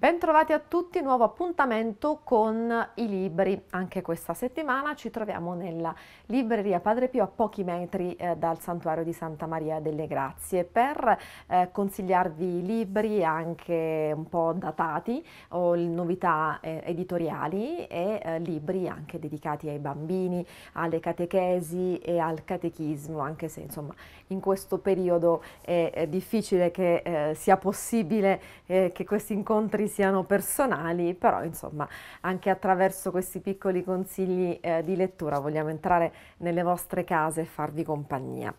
Bentrovati a tutti, nuovo appuntamento con i libri. Anche questa settimana ci troviamo nella libreria Padre Pio a pochi metri eh, dal santuario di Santa Maria delle Grazie per eh, consigliarvi libri anche un po' datati o novità eh, editoriali e eh, libri anche dedicati ai bambini, alle catechesi e al catechismo, anche se insomma in questo periodo è, difficile che eh, sia possibile eh, che questi incontri siano personali, però insomma anche attraverso questi piccoli consigli eh, di lettura vogliamo entrare nelle vostre case e farvi compagnia.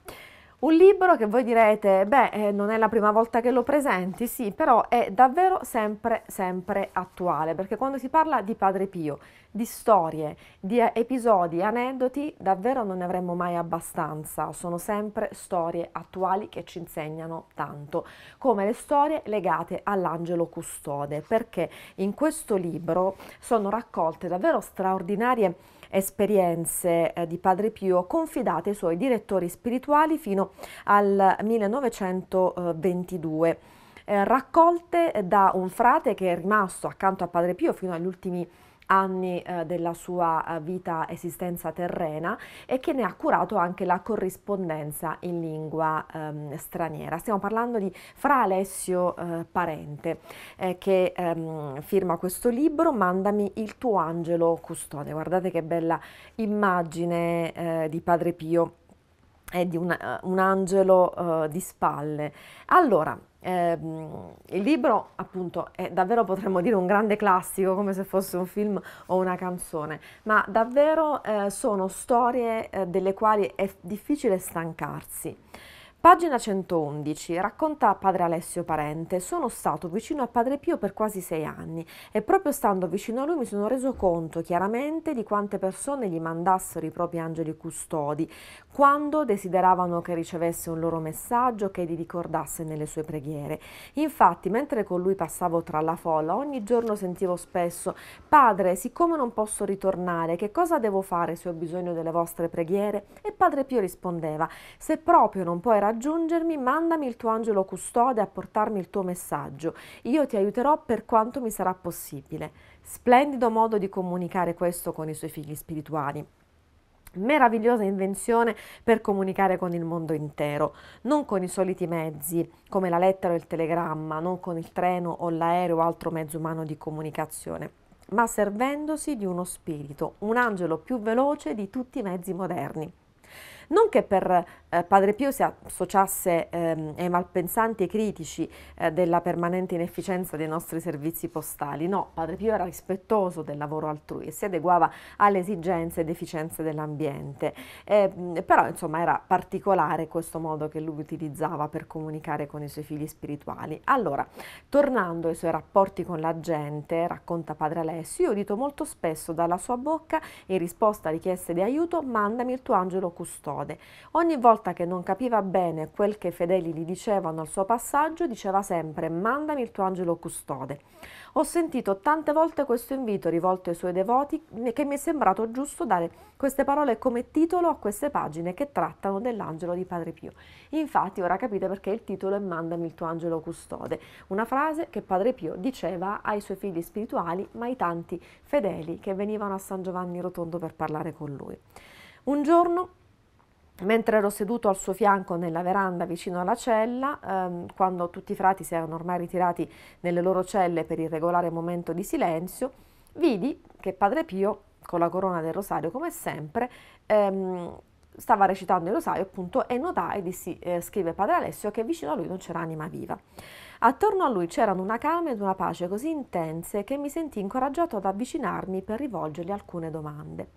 Un libro che voi direte, beh, eh, non è la prima volta che lo presenti, sì, però è davvero sempre, sempre attuale, perché quando si parla di Padre Pio, di storie, di eh, episodi, aneddoti, davvero non ne avremmo mai abbastanza, sono sempre storie attuali che ci insegnano tanto, come le storie legate all'angelo custode, perché in questo libro sono raccolte davvero straordinarie esperienze eh, di Padre Pio confidate ai suoi direttori spirituali fino al 1922 eh, raccolte da un frate che è rimasto accanto a Padre Pio fino agli ultimi anni anni eh, della sua eh, vita esistenza terrena e che ne ha curato anche la corrispondenza in lingua ehm, straniera. Stiamo parlando di Fra Alessio eh, Parente eh, che ehm, firma questo libro Mandami il tuo angelo custode. Guardate che bella immagine eh, di Padre Pio è di una, eh, un angelo uh, di spalle. Allora, ehm, il libro appunto è davvero potremmo dire un grande classico come se fosse un film o una canzone, ma davvero eh, sono storie eh, delle quali è difficile stancarsi. Pagina 111 racconta a padre Alessio Parente: Sono stato vicino a padre Pio per quasi sei anni e proprio stando vicino a lui mi sono reso conto chiaramente di quante persone gli mandassero i propri angeli custodi quando desideravano che ricevesse un loro messaggio che li ricordasse nelle sue preghiere. Infatti, mentre con lui passavo tra la folla, ogni giorno sentivo spesso: Padre, siccome non posso ritornare, che cosa devo fare se ho bisogno delle vostre preghiere? E padre Pio rispondeva: Se proprio non puoi raggiungere raggiungermi, mandami il tuo angelo custode a portarmi il tuo messaggio. Io ti aiuterò per quanto mi sarà possibile. Splendido modo di comunicare questo con i suoi figli spirituali. Meravigliosa invenzione per comunicare con il mondo intero, non con i soliti mezzi come la lettera o il telegramma, non con il treno o l'aereo o altro mezzo umano di comunicazione, ma servendosi di uno spirito, un angelo più veloce di tutti i mezzi moderni. Non che per eh, Padre Pio si associasse ehm, ai malpensanti e critici eh, della permanente inefficienza dei nostri servizi postali. No, Padre Pio era rispettoso del lavoro altrui e si adeguava alle esigenze ed efficienze dell'ambiente. Eh, però insomma era particolare questo modo che lui utilizzava per comunicare con i suoi figli spirituali. Allora, tornando ai suoi rapporti con la gente, racconta Padre Alessio, io ho udito molto spesso dalla sua bocca in risposta a richieste di aiuto, mandami il tuo angelo custode. Ogni volta volta che non capiva bene quel che i fedeli gli dicevano al suo passaggio, diceva sempre mandami il tuo angelo custode. Ho sentito tante volte questo invito rivolto ai suoi devoti che mi è sembrato giusto dare queste parole come titolo a queste pagine che trattano dell'angelo di Padre Pio. Infatti ora capite perché il titolo è mandami il tuo angelo custode, una frase che Padre Pio diceva ai suoi figli spirituali ma ai tanti fedeli che venivano a San Giovanni Rotondo per parlare con lui. Un giorno Mentre ero seduto al suo fianco nella veranda vicino alla cella, ehm, quando tutti i frati si erano ormai ritirati nelle loro celle per il regolare momento di silenzio, vidi che Padre Pio, con la corona del rosario come sempre, ehm, stava recitando il rosario appunto e notai, dissi, eh, scrive padre Alessio, che vicino a lui non c'era anima viva. Attorno a lui c'erano una calma ed una pace così intense che mi sentì incoraggiato ad avvicinarmi per rivolgergli alcune domande.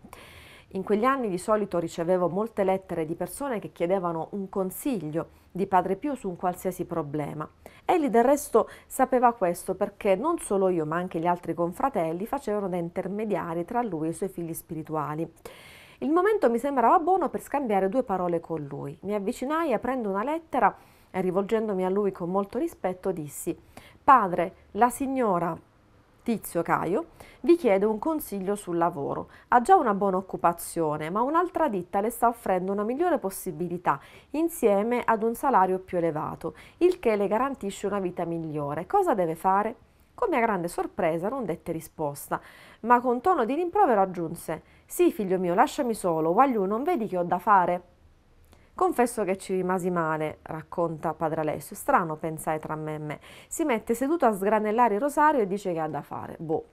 In quegli anni di solito ricevevo molte lettere di persone che chiedevano un consiglio di Padre Pio su un qualsiasi problema. Egli del resto sapeva questo perché non solo io ma anche gli altri confratelli facevano da intermediari tra lui e i suoi figli spirituali. Il momento mi sembrava buono per scambiare due parole con lui. Mi avvicinai aprendo una lettera e rivolgendomi a lui con molto rispetto dissi Padre, la signora Tizio Caio, vi chiede un consiglio sul lavoro. Ha già una buona occupazione, ma un'altra ditta le sta offrendo una migliore possibilità insieme ad un salario più elevato, il che le garantisce una vita migliore. Cosa deve fare? Con mia grande sorpresa non dette risposta, ma con tono di rimprovero aggiunse: Sì, figlio mio, lasciami solo, Wagliù, non vedi che ho da fare? Confesso che ci rimasi male, racconta padre Alessio. Strano, pensai tra me e me. Si mette seduto a sgranellare il rosario e dice che ha da fare. Boh.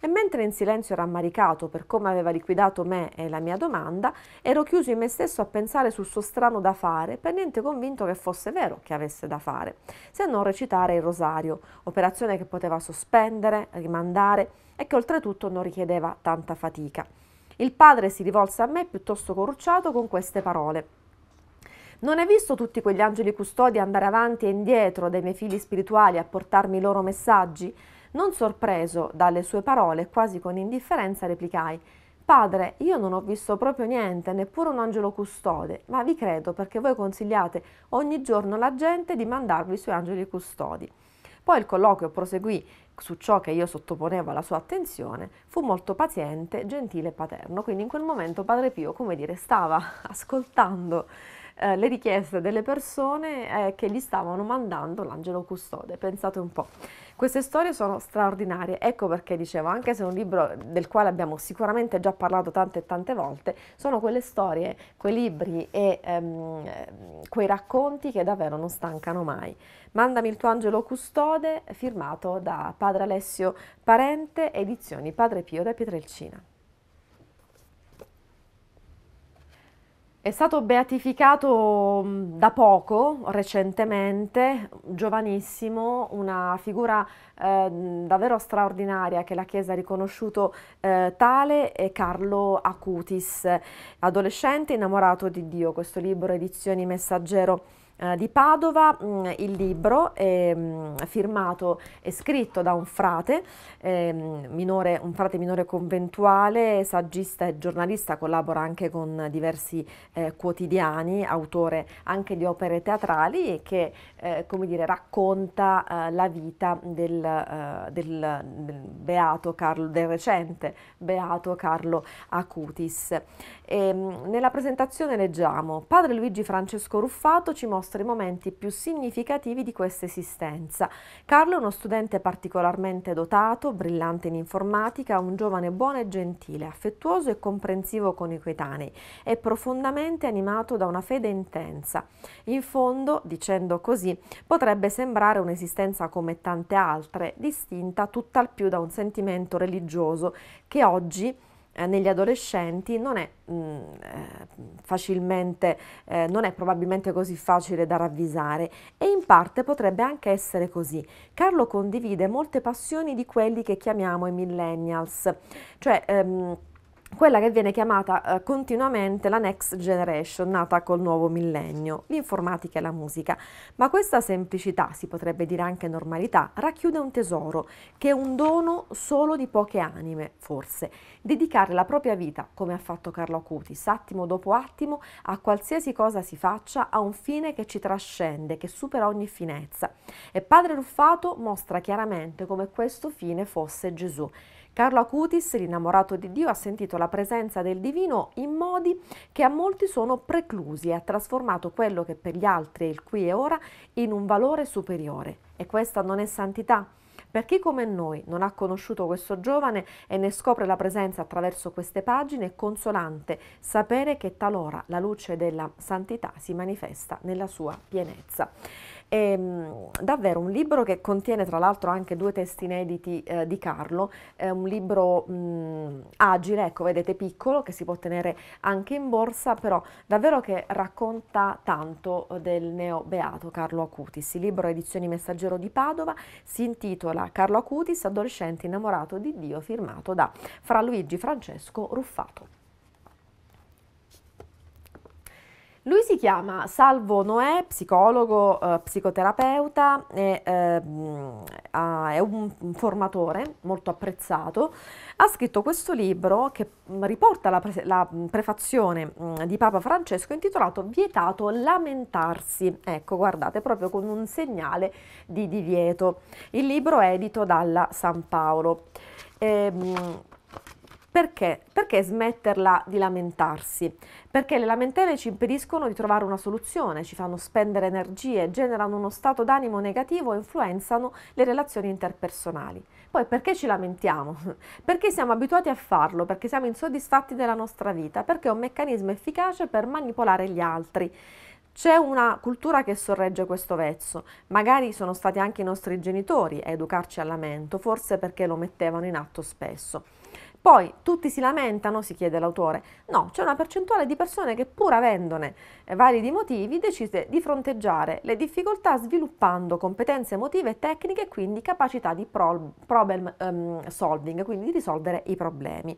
E mentre in silenzio ammaricato per come aveva liquidato me e la mia domanda, ero chiuso in me stesso a pensare sul suo strano da fare, per niente convinto che fosse vero che avesse da fare, se non recitare il rosario, operazione che poteva sospendere, rimandare e che oltretutto non richiedeva tanta fatica. Il padre si rivolse a me piuttosto corrucciato con queste parole. Non hai visto tutti quegli angeli custodi andare avanti e indietro dai miei figli spirituali a portarmi i loro messaggi? Non sorpreso dalle sue parole, quasi con indifferenza replicai. Padre, io non ho visto proprio niente, neppure un angelo custode, ma vi credo perché voi consigliate ogni giorno alla gente di mandarvi i suoi angeli custodi. Poi il colloquio proseguì su ciò che io sottoponevo alla sua attenzione, fu molto paziente, gentile e paterno, quindi in quel momento Padre Pio, come dire, stava ascoltando eh, le richieste delle persone eh, che gli stavano mandando l'angelo custode. Pensate un po'. Queste storie sono straordinarie, ecco perché dicevo, anche se è un libro del quale abbiamo sicuramente già parlato tante e tante volte, sono quelle storie, quei libri e ehm, quei racconti che davvero non stancano mai. Mandami il tuo angelo custode, firmato da padre Alessio Parente, edizioni Padre Pio da Pietrelcina. È stato beatificato mm, da poco, recentemente, giovanissimo, una figura eh, davvero straordinaria che la Chiesa ha riconosciuto eh, tale, è Carlo Acutis, adolescente innamorato di Dio, questo libro Edizioni Messaggero eh, di Padova, mm, il libro è ehm, firmato e scritto da un frate, ehm, minore, un frate minore conventuale, saggista e giornalista, collabora anche con diversi eh, quotidiani, autore anche di opere teatrali e che eh, come dire, racconta la vita del, del, del, Beato Carlo, del recente Beato Carlo Acutis. E ehm, nella presentazione leggiamo Padre Luigi Francesco Ruffato ci mostra i momenti più significativi di questa esistenza. Carlo è uno studente particolarmente dotato, brillante in informatica, un giovane buono e gentile, affettuoso e comprensivo con i coetanei È profondamente animato da una fede intensa. In fondo, dicendo così, potrebbe sembrare un'esistenza come tante altre, distinta tutt'al più da un sentimento religioso che oggi eh, negli adolescenti non è mh, mm, eh, facilmente, eh, non è probabilmente così facile da ravvisare e in parte potrebbe anche essere così. Carlo condivide molte passioni di quelli che chiamiamo i millennials, cioè ehm, quella che viene chiamata eh, continuamente la next generation, nata col nuovo millennio, l'informatica e la musica. Ma questa semplicità, si potrebbe dire anche normalità, racchiude un tesoro che è un dono solo di poche anime, forse. Dedicare la propria vita, come ha fatto Carlo Acutis, attimo dopo attimo, a qualsiasi cosa si faccia, a un fine che ci trascende, che supera ogni finezza. E Padre Ruffato mostra chiaramente come questo fine fosse Gesù Carlo Acutis, l'innamorato di Dio, ha sentito la presenza del divino in modi che a molti sono preclusi e ha trasformato quello che per gli altri è il qui e ora in un valore superiore. E questa non è santità? Per chi come noi non ha conosciuto questo giovane e ne scopre la presenza attraverso queste pagine, è consolante sapere che talora la luce della santità si manifesta nella sua pienezza. È ehm, davvero un libro che contiene tra l'altro anche due testi inediti eh, di Carlo, è un libro mh, mm, agile, ecco vedete piccolo, che si può tenere anche in borsa, però davvero che racconta tanto eh, del neo beato Carlo Acutis. Il libro Edizioni Messaggero di Padova si intitola Carlo Acutis, adolescente innamorato di Dio, firmato da Fra Luigi Francesco Ruffato. Lui si chiama Salvo Noè, psicologo, eh, psicoterapeuta, e, eh, è un, un formatore molto apprezzato. Ha scritto questo libro che mm, riporta la, pre la mm, prefazione mh, mm, di Papa Francesco intitolato Vietato lamentarsi. Ecco, guardate, proprio con un segnale di divieto. Il libro è edito dalla San Paolo. E, ehm, mh, perché? Perché smetterla di lamentarsi? Perché le lamentele ci impediscono di trovare una soluzione, ci fanno spendere energie, generano uno stato d'animo negativo e influenzano le relazioni interpersonali. Poi perché ci lamentiamo? Perché siamo abituati a farlo, perché siamo insoddisfatti della nostra vita, perché è un meccanismo efficace per manipolare gli altri. C'è una cultura che sorregge questo vezzo, magari sono stati anche i nostri genitori a educarci al lamento, forse perché lo mettevano in atto spesso. Poi tutti si lamentano, si chiede l'autore. No, c'è una percentuale di persone che pur avendone eh, validi motivi decise di fronteggiare le difficoltà sviluppando competenze emotive e tecniche e quindi capacità di problem ehm, solving, quindi di risolvere i problemi.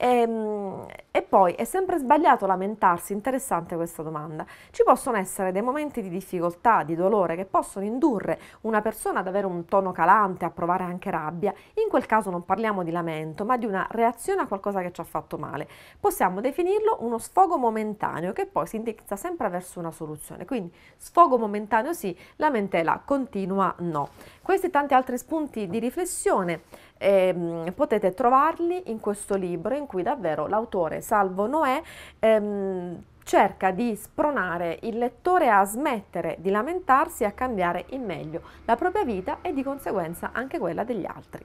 E, ehm, e poi è sempre sbagliato lamentarsi, interessante questa domanda. Ci possono essere dei momenti di difficoltà, di dolore che possono indurre una persona ad avere un tono calante, a provare anche rabbia. In quel caso non parliamo di lamento, ma di una reazione a qualcosa che ci ha fatto male. Possiamo definirlo uno sfogo momentaneo che poi si indirizza sempre verso una soluzione. Quindi sfogo momentaneo sì, lamentela continua no. Questi e tanti altri spunti di riflessione e ehm, potete trovarli in questo libro in cui davvero l'autore Salvo Noè ehm, cerca di spronare il lettore a smettere di lamentarsi e a cambiare in meglio la propria vita e di conseguenza anche quella degli altri.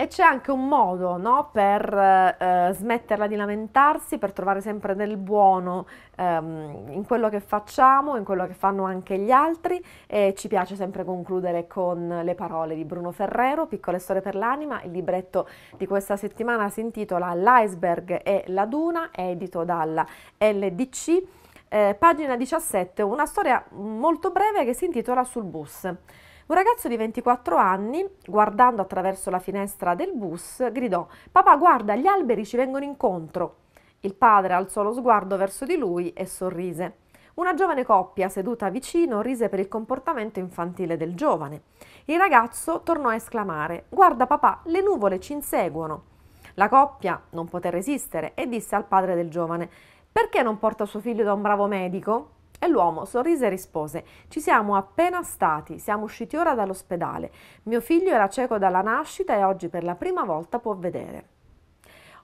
E c'è anche un modo no, per eh, smetterla di lamentarsi, per trovare sempre del buono ehm, in quello che facciamo, in quello che fanno anche gli altri e ci piace sempre concludere con le parole di Bruno Ferrero, Piccole storie per l'anima, il libretto di questa settimana si intitola L'iceberg e la duna, edito dalla LDC, eh, pagina 17, una storia molto breve che si intitola Sul bus. Un ragazzo di 24 anni, guardando attraverso la finestra del bus, gridò Papà guarda, gli alberi ci vengono incontro. Il padre alzò lo sguardo verso di lui e sorrise. Una giovane coppia seduta vicino rise per il comportamento infantile del giovane. Il ragazzo tornò a esclamare Guarda papà, le nuvole ci inseguono. La coppia non poté resistere e disse al padre del giovane Perché non porta suo figlio da un bravo medico? E l'uomo sorrise e rispose, ci siamo appena stati, siamo usciti ora dall'ospedale. Mio figlio era cieco dalla nascita e oggi per la prima volta può vedere.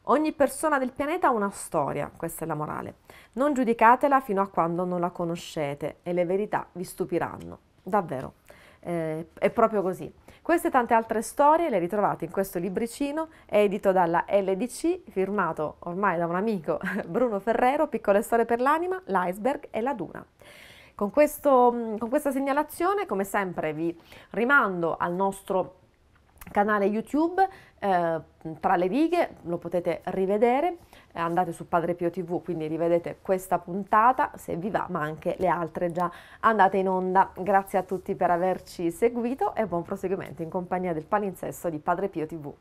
Ogni persona del pianeta ha una storia, questa è la morale. Non giudicatela fino a quando non la conoscete e le verità vi stupiranno. Davvero, eh, è proprio così. Queste e tante altre storie le ritrovate in questo libricino edito dalla LDC, firmato ormai da un amico Bruno Ferrero, Piccole storie per l'anima, l'iceberg e la duna. Con, questo, con questa segnalazione, come sempre, vi rimando al nostro canale YouTube, eh, tra le righe lo potete rivedere eh, andate su Padre Pio TV, quindi rivedete questa puntata se vi va, ma anche le altre già andate in onda. Grazie a tutti per averci seguito e buon proseguimento in compagnia del palinsesto di Padre Pio TV.